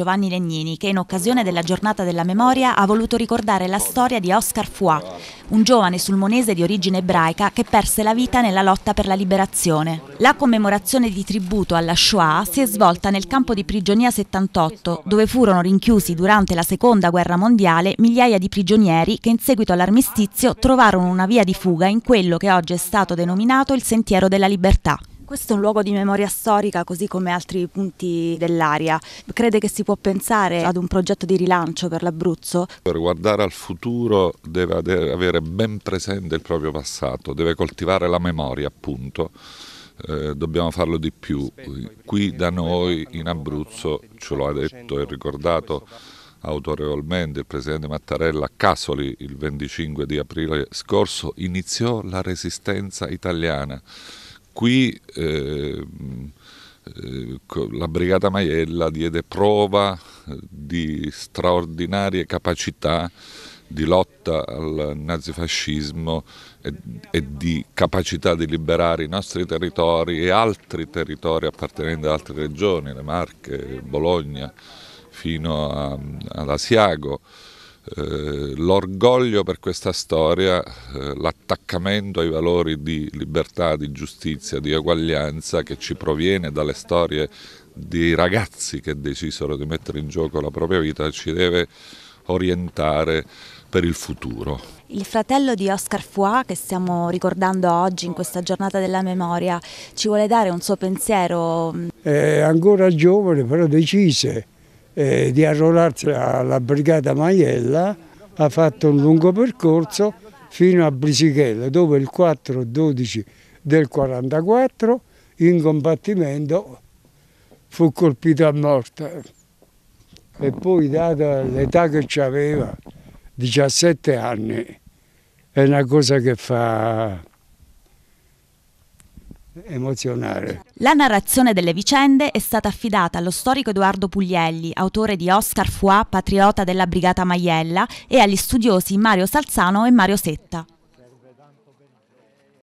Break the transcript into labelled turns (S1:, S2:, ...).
S1: Giovanni Legnini che in occasione della giornata della memoria ha voluto ricordare la storia di Oscar Fuà, un giovane sulmonese di origine ebraica che perse la vita nella lotta per la liberazione. La commemorazione di tributo alla Shoah si è svolta nel campo di prigionia 78, dove furono rinchiusi durante la seconda guerra mondiale migliaia di prigionieri che in seguito all'armistizio trovarono una via di fuga in quello che oggi è stato denominato il Sentiero della Libertà. Questo è un luogo di memoria storica così come altri punti dell'area. Crede che si può pensare ad un progetto di rilancio per l'Abruzzo?
S2: Per guardare al futuro deve avere ben presente il proprio passato, deve coltivare la memoria appunto. Eh, dobbiamo farlo di più. Qui da noi in Abruzzo, ce lo ha detto e ricordato autorevolmente il presidente Mattarella a Casoli il 25 di aprile scorso, iniziò la resistenza italiana qui ehm, eh, la Brigata Maiella diede prova eh, di straordinarie capacità di lotta al nazifascismo e, e, di capacità di liberare i nostri territori e altri territori appartenenti ad altre regioni, le Marche, Bologna, fino a, ad Asiago. Eh, l'orgoglio per questa storia, eh, l'attaccamento ai valori di libertà, di giustizia, di eguaglianza che ci proviene dalle storie dei ragazzi che decisero di mettere in gioco la propria vita ci deve orientare per il futuro.
S1: Il fratello di Oscar Foix, che stiamo ricordando oggi in questa giornata della memoria, ci vuole
S3: dare un suo pensiero? È ancora giovane, però decise eh, di arruolarsi alla brigata Maiella, ha fatto un lungo percorso fino a Brisichella dove il 4-12 del 44 in combattimento fu colpito a morte e poi data l'età che ci aveva, 17 anni, è una cosa che fa emozionare.
S1: La narrazione delle vicende è stata affidata allo storico Edoardo Puglielli, autore di Oscar Fuà, patriota della Brigata Maiella, e agli studiosi Mario Salzano e Mario Setta.